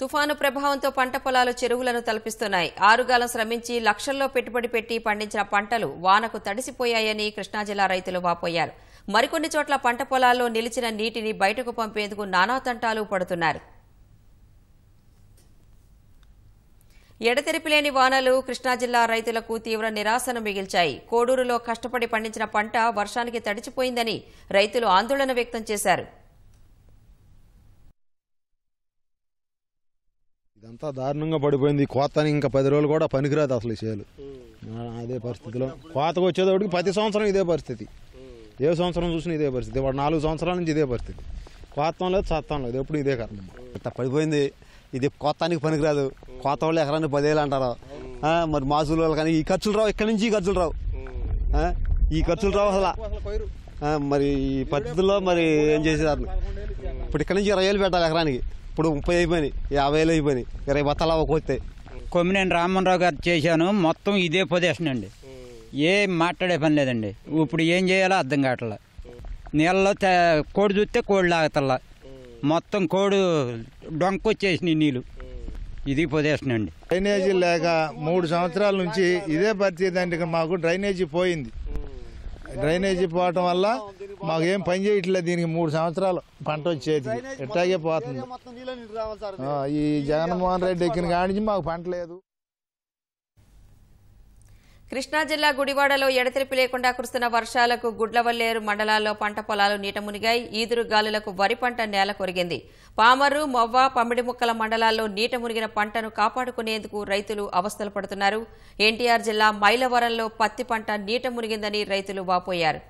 తుఫాను ప్రభావంతో పంట పొలాలు చెరువులను తలపిస్తున్నాయి ఆరుగాలం శ్రమించి లక్షల్లో పెట్టుబడి పెట్టి పండించిన పంటలు వానకు తడిసిపోయాయని కృష్ణా జిల్లా రైతులు వాపోయారు మరికొన్ని చోట్ల పంట పొలాల్లో నిలిచిన నీటిని బయటకు పంపేందుకు నానా తంటాలు పడుతున్నారు ఎడతెరిపిలేని వానలు కృష్ణా జిల్లా రైతులకు తీవ్ర నిరాశను మిగిల్చాయి కోడూరులో కష్టపడి పండించిన పంట వర్షానికి తడిచిపోయిందని రైతులు ఆందోళన వ్యక్తం చేశారు ఇదంతా దారుణంగా పడిపోయింది కోత ఇంకా పది రోజులు కూడా పనికిరాదు అసలు ఈ చేలు అదే పరిస్థితిలో కోతకు వచ్చేటప్పటికి ప్రతి సంవత్సరం ఇదే పరిస్థితి ఏ సంవత్సరం చూసినా ఇదే పరిస్థితి వాడు నాలుగు సంవత్సరాల నుంచి ఇదే పరిస్థితి కోతం లేదు చత్తం లేదు ఎప్పుడు ఇదే కారణం ఇంత పడిపోయింది ఇది కోతానికి పనికిరాదు కోత వాళ్ళు ఎకరానికి పదేళ్ళు అంటారు మరి మాసులు వాళ్ళు కానీ ఈ ఖర్చులు రావు ఇక్కడి నుంచి ఈ ఖర్చులు రావు ఈ ఖర్చులు రావు అసలు మరి ఈ పద్ధతిలో మరి ఏం చేసేదారు ఇప్పుడు ఇక్కడ నుంచి ఇరవై ఏళ్ళు పెట్టాలి ఎకరానికి ఇప్పుడు ముప్పై అయిపోయినాయి యాభై వేలు అయిపోయినాయి ఇరవై బత్తాలు అవ్వకపోతే కొమ్మినేని రామన్రావు గారు చేశాను మొత్తం ఇదే పొజిషన్ అండి ఏం మాట్లాడే పని లేదండి ఇప్పుడు ఏం చేయాలో అర్థం కావట్లా నీళ్ళలో కోడి చూస్తే కోడి లాగతల్లా మొత్తం కోడు డొంకొచ్చేసినాయి నీళ్ళు ఇది పొజిషన్ అండి డ్రైనేజీ లేక మూడు సంవత్సరాల నుంచి ఇదే పరిస్థితి అండి మాకు డ్రైనేజీ పోయింది డ్రైనేజీ పోవటం వల్ల మాకేం పని చేయట్లేదు దీనికి మూడు సంవత్సరాలు పంట వచ్చేది ఎట్టాగే పోతుంది ఈ జగన్మోహన్ రెడ్డి ఎక్కిన కానించి మాకు పంట లేదు కృష్ణా జిల్లా గుడివాడలో ఎడతెరిపి లేకుండా కురుస్తున్న వర్షాలకు గుడ్లవల్లేరు మండలాల్లో పంట పొలాలు నీట మునిగాయి ఈదురు గాలులకు వరి పంట నేల కొరిగింది పామరు మొవ్వ పమిడి ముక్కల మండలాల్లో నీట మునిగిన పంటను కాపాడుకునేందుకు రైతులు అవస్థలు పడుతున్నారు ఎన్టీఆర్ జిల్లా మైలవరంలో పత్తి పంట నీట మునిగిందని రైతులు వాపోయారు